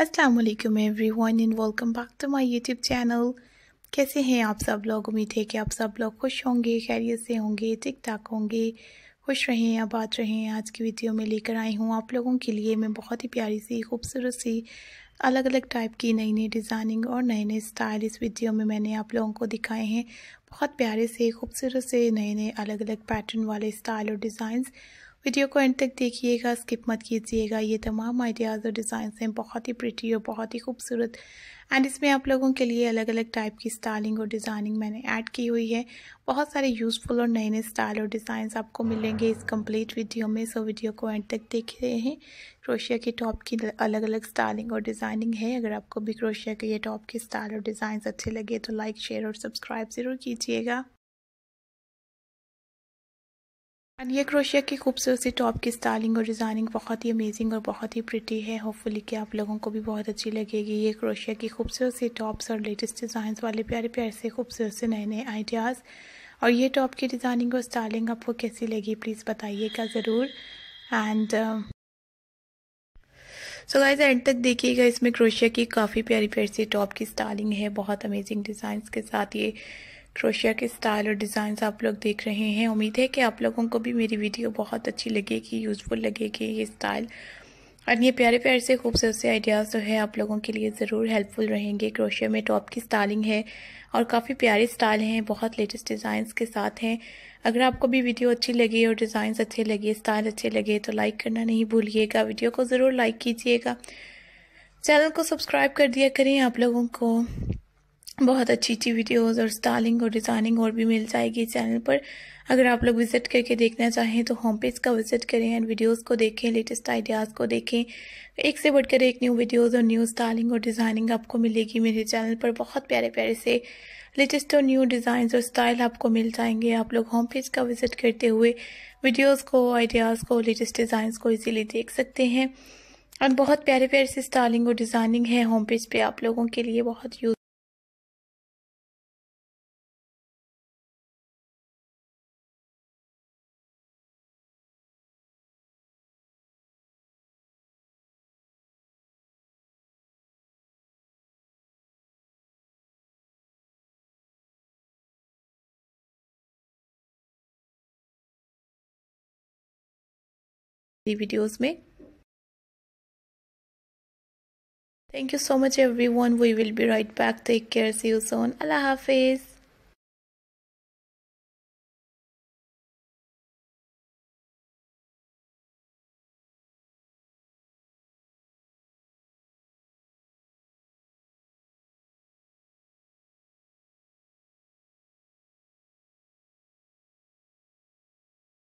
Aslam everyone and welcome back to my YouTube channel कैसे हैं आप सब लोग उम्मीद है कि आप सब लोग खुश होंगे खैरियत से होंगे ठीक ठाक होंगे खुश रहें आबाद रहें आज की वीडियो में लेकर आई हूँ आप लोगों के लिए मैं बहुत ही प्यारी सी खूबसूरत सी अलग अलग टाइप की नई नई डिज़ाइनिंग और नए नए स्टाइल इस वीडियो में मैंने आप लोगों को दिखाए हैं बहुत प्यारे से खूबसूरत से नए नए अलग अलग पैटर्न वाले स्टाइल और डिज़ाइंस वीडियो को एंड तक देखिएगा स्किप मत कीजिएगा ये तमाम आइडियाज़ और डिज़ाइंस हैं बहुत ही प्रिटी और बहुत ही खूबसूरत एंड इसमें आप लोगों के लिए अलग अलग टाइप की स्टाइलिंग और डिज़ाइनिंग मैंने ऐड की हुई है बहुत सारे यूज़फुल और नए नए स्टाइल और डिज़ाइन आपको मिलेंगे इस कंप्लीट वीडियो में सो वीडियो को एंड तक देख रहे हैं क्रोशिया के टॉप की अलग अलग स्टाइलिंग और डिज़ाइनिंग है अगर आपको भी क्रोशिया के ये टॉप के स्टाइल और डिज़ाइन अच्छे लगे तो लाइक शेयर और सब्सक्राइब ज़रूर कीजिएगा एंड ये क्रोशिया की खूबसूरत सी टॉप की स्टाइलिंग और डिज़ाइनिंग बहुत ही अमेजिंग और बहुत ही प्रिटी है होपफुली कि आप लोगों को भी बहुत अच्छी लगेगी ये क्रोशिया की खूबसूरत सी टॉप्स और लेटेस्ट डिज़ाइंस वाले प्यारे प्यारे से खूबसूरत से नए नए आइडियाज़ और ये टॉप की डिज़ाइनिंग और स्टाइलिंग आपको कैसी लगी प्लीज़ बताइएगा ज़रूर एंड सो गाइज एंड तक देखिएगा इसमें क्रोशिया की काफ़ी प्यारी प्यारी सी टॉप की स्टाइलिंग है बहुत अमेजिंग डिज़ाइंस के साथ ये क्रोशिया के स्टाइल और डिज़ाइंस आप लोग देख रहे हैं उम्मीद है कि आप लोगों को भी मेरी वीडियो बहुत अच्छी लगेगी यूज़फुल लगेगी ये स्टाइल और ये प्यारे प्यारे से खूबसूरत से आइडियाज़ जो है आप लोगों के लिए ज़रूर हेल्पफुल रहेंगे क्रोशिया में टॉप की स्टाइलिंग है और काफ़ी प्यारे स्टाइल हैं बहुत लेटेस्ट डिज़ाइंस के साथ हैं अगर आपको भी वीडियो अच्छी लगी और डिज़ाइंस अच्छे लगे स्टाइल अच्छे लगे तो लाइक करना नहीं भूलिएगा वीडियो को ज़रूर लाइक कीजिएगा चैनल को सब्सक्राइब कर दिया करें आप लोगों को बहुत अच्छी अच्छी वीडियोस और स्टाइलिंग और डिज़ाइनिंग और भी मिल जाएगी चैनल पर अगर आप लोग विजिट करके देखना चाहें तो होम पेज का विजिट करें एंड वीडियोस को देखें लेटेस्ट आइडियाज़ को देखें एक से बढ़कर एक न्यू वीडियोस और न्यू स्टाइलिंग और डिज़ाइनिंग आपको मिलेगी मेरे चैनल पर बहुत प्यारे प्यारे से लेटेस्ट और न्यू डिज़ाइन और स्टाइल आपको मिल जाएंगे आप लोग होम पेज का विजिट करते हुए वीडियोज़ को आइडियाज़ को लेटेस्ट डिज़ाइंस को ईजीली देख सकते हैं और बहुत प्यारे प्यारे से स्टाइलिंग और डिज़ाइनिंग है होम पेज पर आप लोगों के लिए बहुत use videos make thank you so much everyone we will be right back take care see you soon allah hafiz